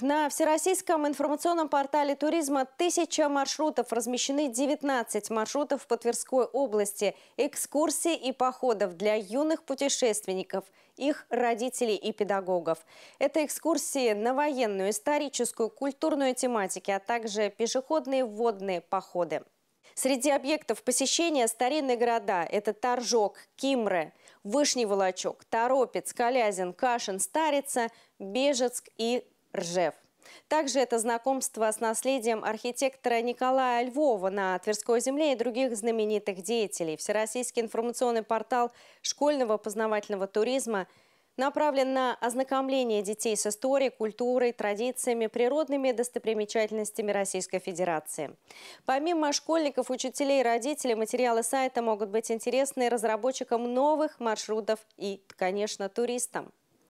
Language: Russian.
На всероссийском информационном портале туризма тысяча маршрутов, размещены 19 маршрутов по Тверской области, экскурсий и походов для юных путешественников, их родителей и педагогов. Это экскурсии на военную, историческую, культурную тематики, а также пешеходные водные походы. Среди объектов посещения старинные города – это Торжок, Кимры, Вышний Волочок, Торопец, Колязин, Кашин, Старица, Бежецк и Ржев. Также это знакомство с наследием архитектора Николая Львова на Тверской земле и других знаменитых деятелей. Всероссийский информационный портал школьного познавательного туризма направлен на ознакомление детей с историей, культурой, традициями, природными достопримечательностями Российской Федерации. Помимо школьников, учителей и родителей, материалы сайта могут быть интересны разработчикам новых маршрутов и, конечно, туристам.